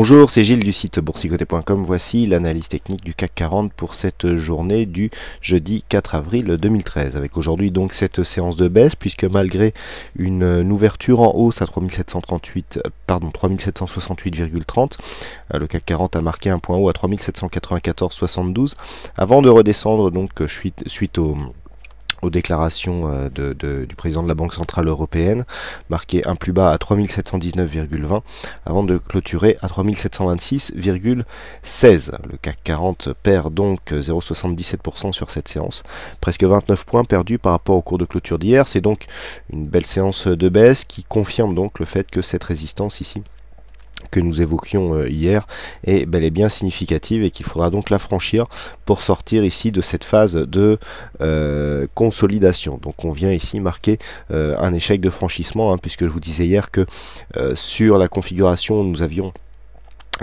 Bonjour, c'est Gilles du site boursicoté.com. Voici l'analyse technique du CAC 40 pour cette journée du jeudi 4 avril 2013. Avec aujourd'hui donc cette séance de baisse puisque malgré une ouverture en hausse à 3738 pardon 3768,30, euh, le CAC 40 a marqué un point haut à 3794,72 avant de redescendre donc euh, suite au aux déclarations euh, du président de la Banque Centrale Européenne, marqué un plus bas à 3719,20 avant de clôturer à 3726,16. Le CAC 40 perd donc 0,77% euh, sur cette séance, presque 29 points perdus par rapport au cours de clôture d'hier. C'est donc une belle séance de baisse qui confirme donc le fait que cette résistance ici que nous évoquions euh, hier est bel et bien significative et qu'il faudra donc la franchir pour sortir ici de cette phase de euh, consolidation. Donc on vient ici marquer euh, un échec de franchissement hein, puisque je vous disais hier que sur la configuration nous avions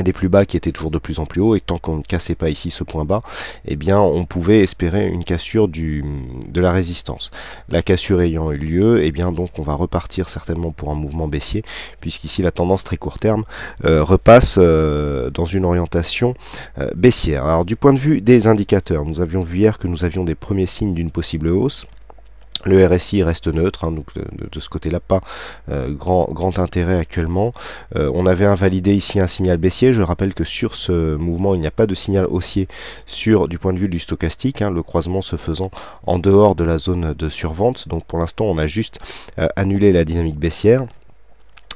des plus bas qui étaient toujours de plus en plus hauts et tant qu'on ne cassait pas ici ce point bas, eh bien on pouvait espérer une cassure du, de la résistance. La cassure ayant eu lieu, eh bien donc on va repartir certainement pour un mouvement baissier puisqu'ici la tendance très court terme euh, repasse euh, dans une orientation euh, baissière. Alors du point de vue des indicateurs, nous avions vu hier que nous avions des premiers signes d'une possible hausse. Le RSI reste neutre, hein, donc euh, de, ce côté-là, pas euh, grand, grand intérêt actuellement. Euh, on avait invalidé ici un signal baissier. Je rappelle que sur ce mouvement, il n'y a pas de signal haussier sur du point de vue du stochastique, hein, le croisement se faisant en dehors de la zone de survente. Donc pour l'instant, on a juste annulé la dynamique baissière.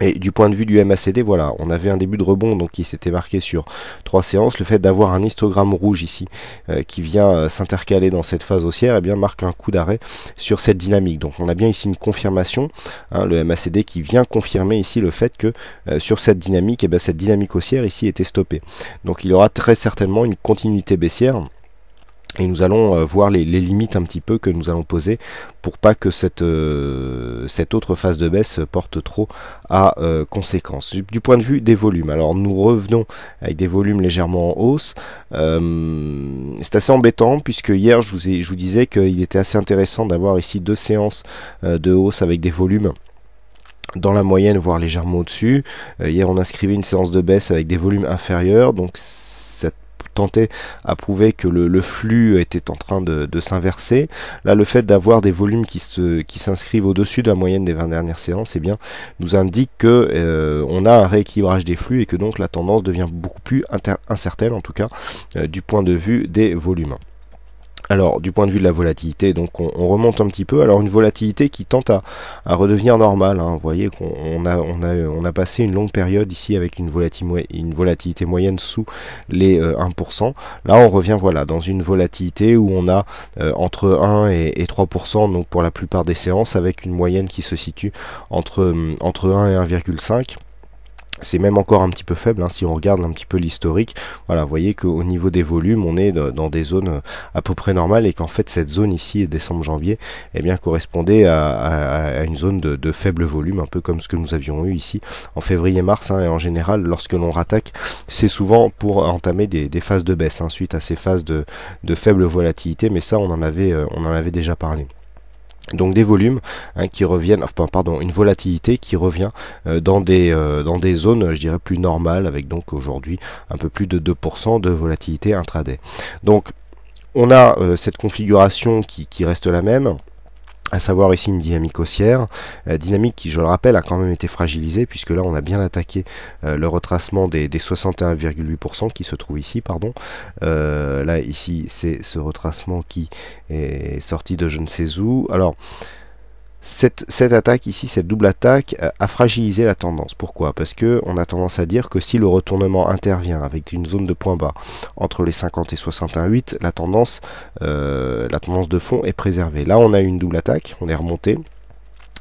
Et du point de vue du MACD, voilà, on avait un début de rebond donc qui s'était marqué sur trois séances. Le fait d'avoir un histogramme rouge ici euh, qui vient euh, s'intercaler dans cette phase haussière, et eh bien marque un coup d'arrêt sur cette dynamique. Donc on a bien ici une confirmation, hein, le MACD qui vient confirmer ici le fait que euh, sur cette dynamique, et eh bien, cette dynamique haussière ici était stoppée. Donc il y aura très certainement une continuité baissière et nous allons euh, voir les, limites un petit peu que nous allons poser pour pas que cette, euh, cette autre phase de baisse porte trop à euh, conséquence. Du, point de vue des volumes, alors nous revenons avec des volumes légèrement en hausse. c'est assez embêtant puisque hier je vous, ai, je vous disais qu'il était assez intéressant d'avoir ici deux séances de hausse avec des volumes dans la moyenne, voire légèrement au-dessus. hier on inscrivait une séance de baisse avec des volumes inférieurs, donc Tenter à prouver que le, flux était en train de, s'inverser. Là, le fait d'avoir des volumes qui se, qui s'inscrivent au-dessus de la moyenne des 20 dernières séances, eh bien, nous indique que euh, on a un rééquilibrage des flux et que donc la tendance devient beaucoup plus incertaine, en tout cas, euh, du point de vue des volumes. Alors, du point de vue de la volatilité, donc on, remonte un petit peu. Alors, une volatilité qui tente à, redevenir normale. Hein. Vous voyez qu'on on a, passé une longue période ici avec une, une volatilité moyenne sous les 1%. Euh, Là, on revient voilà dans une volatilité où on a euh, entre 1 et, 3%, donc pour la plupart des séances, avec une moyenne qui se situe entre, hum, entre 1 et 1,5% c'est même encore un petit peu faible hein, si on regarde un petit peu l'historique. Voilà, vous voyez qu'au niveau des volumes, on est dans des zones euh, à peu près normales et qu'en fait cette zone ici, décembre-janvier, eh bien correspondait à, une zone de, faible volume, un peu comme ce que nous avions eu ici en février-mars. Hein. et en général, lorsque l'on rattaque, c'est souvent pour entamer des, phases de baisse hein, suite à ces phases de, de, faible volatilité. Mais ça, on en avait, euh, on en avait déjà parlé donc des volumes hein, qui reviennent, enfin pardon, une volatilité qui revient euh, dans, des, euh, dans des zones, je dirais, plus normales, avec donc aujourd'hui un peu plus de 2% de volatilité intraday. Donc on a euh, cette configuration qui, qui reste la même à savoir ici une dynamique haussière, euh, dynamique qui, je le rappelle, a quand même été fragilisée, puisque là on a bien attaqué euh, le retracement des, 61,8% qui se trouve ici, pardon. Euh, là ici c'est ce retracement qui est sorti de je ne sais où. Alors cette, attaque ici, cette double attaque, euh, a fragilisé la tendance. Pourquoi Parce que on a tendance à dire que si le retournement intervient avec une zone de point bas entre les 50 et 61,8, la tendance, euh, la tendance de fond est préservée. Là, on a une double attaque, on est remonté.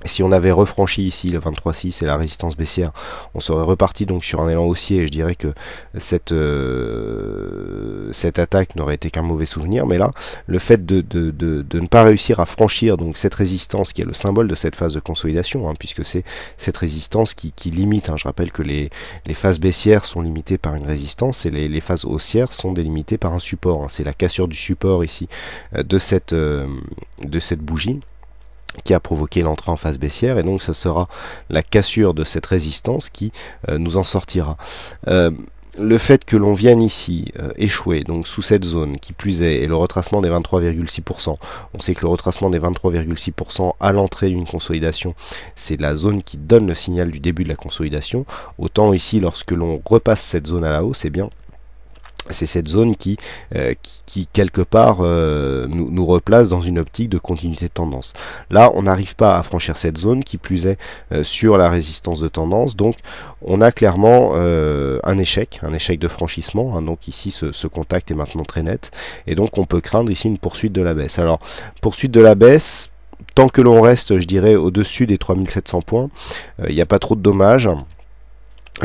Si on avait refranchi ici le 23,6 et la résistance baissière, on serait reparti donc sur un élan haussier et je dirais que cette, euh, cette attaque n'aurait été qu'un mauvais souvenir. Mais là, le fait de, de, de, ne pas réussir à franchir donc cette résistance qui est le symbole de cette phase de consolidation, hein, puisque c'est cette résistance qui, qui limite. Hein. Je rappelle que les, les, phases baissières sont limitées par une résistance et les, les phases haussières sont délimitées par un support. Hein. C'est la cassure du support ici euh, de cette, euh, de cette bougie qui a provoqué l'entrée en phase baissière et donc ce sera la cassure de cette résistance qui euh, nous en sortira. Euh, le fait que l'on vienne ici euh, échouer, donc sous cette zone qui plus est, et le retracement des 23,6%, on sait que le retracement des 23,6% à l'entrée d'une consolidation, c'est la zone qui donne le signal du début de la consolidation, autant ici lorsque l'on repasse cette zone à la hausse, c'est eh bien c'est cette zone qui, euh, qui, quelque part euh, nous, nous, replace dans une optique de continuité de tendance. Là, on n'arrive pas à franchir cette zone, qui plus est euh, sur la résistance de tendance, donc on a clairement un échec, un échec de franchissement, hein. donc ici ce, ce, contact est maintenant très net, et donc on peut craindre ici une poursuite de la baisse. Alors, poursuite de la baisse, tant que l'on reste, je dirais, au-dessus des 3700 points, il n'y a pas trop de dommages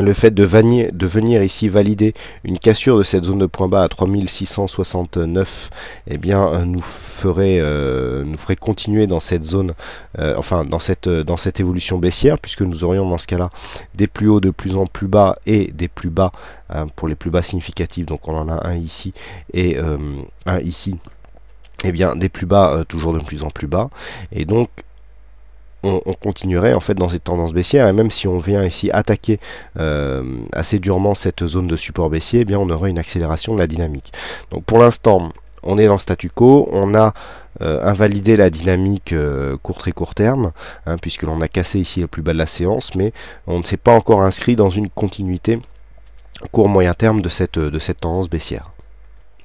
le fait de, de, venir ici valider une cassure de cette zone de point bas à 3669, eh bien, euh, nous ferait, euh, nous ferait continuer dans cette zone, euh, enfin, dans cette, dans cette évolution baissière, puisque nous aurions dans ce cas-là des plus hauts de plus en plus bas et des plus bas pour les plus bas significatifs. Donc, on en a un ici et un ici. Eh bien, des plus bas, toujours de plus en plus bas. Et donc, on, continuerait en fait dans cette tendance baissière et même si on vient ici attaquer euh, assez durement cette zone de support baissier, eh bien on aurait une accélération de la dynamique. Donc pour l'instant, on est dans le statu quo, on a euh, invalidé la dynamique euh, court et court terme, hein, puisque l'on a cassé ici le plus bas de la séance, mais on ne s'est pas encore inscrit dans une continuité court moyen terme de cette, de cette tendance baissière.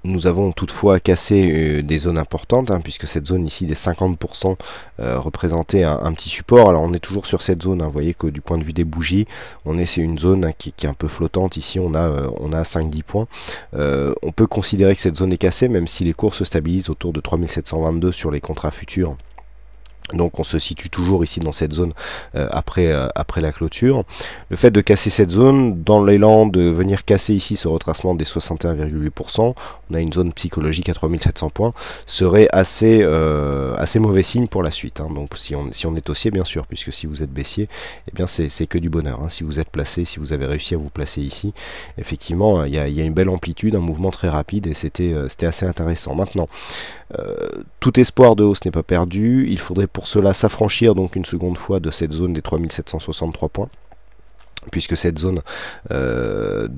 Nous avons toutefois cassé euh, des zones importantes, hein, puisque cette zone ici des 50% euh, représentait un, petit support. Alors on est toujours sur cette zone, hein, vous voyez que du point de vue des bougies, on est c'est une zone hein, qui, est un peu flottante. Ici on a, euh, a 5-10 points. on peut considérer que cette zone est cassée, même si les cours se stabilisent autour de 3722 sur les contrats futurs. Donc on se situe toujours ici dans cette zone euh, après, euh, après la clôture. Le fait de casser cette zone, dans l'élan de venir casser ici ce retracement des 61,8%, on a une zone psychologique à 3700 points, serait assez, euh, assez mauvais signe pour la suite. Hein. Donc si on, si on est haussier bien sûr, puisque si vous êtes baissier, eh bien c'est que du bonheur. Hein. Si vous êtes placé, si vous avez réussi à vous placer ici, effectivement il y a, y a, une belle amplitude, un mouvement très rapide et c'était assez intéressant. Maintenant, tout espoir de hausse n'est pas perdu, il faudrait pour cela s'affranchir donc une seconde fois de cette zone des 3763 points puisque cette zone euh,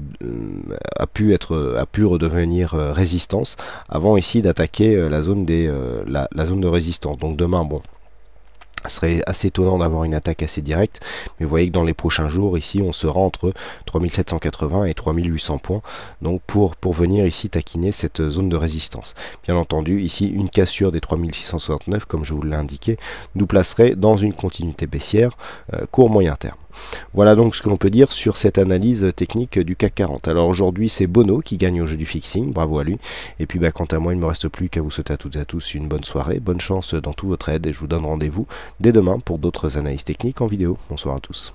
a pu être a pu redevenir euh, résistance avant ici d'attaquer euh, la zone des la, zone de résistance donc demain bon ce serait assez étonnant d'avoir une attaque assez directe, mais vous voyez que dans les prochains jours, ici, on sera entre 3780 et 3800 points, donc pour, pour venir ici taquiner cette zone de résistance. Bien entendu, ici, une cassure des 3669, comme je vous l'ai indiqué, nous placerait dans une continuité baissière euh, court-moyen terme. Voilà donc ce que l'on peut dire sur cette analyse technique du CAC 40. Alors aujourd'hui, c'est Bono qui gagne au jeu du fixing, bravo à lui. Et puis bah, quant à moi, il ne me reste plus qu'à vous souhaiter à toutes et à tous une bonne soirée, bonne chance dans tout votre aide et je vous donne rendez-vous dès demain pour d'autres analyses techniques en vidéo. Bonsoir à tous.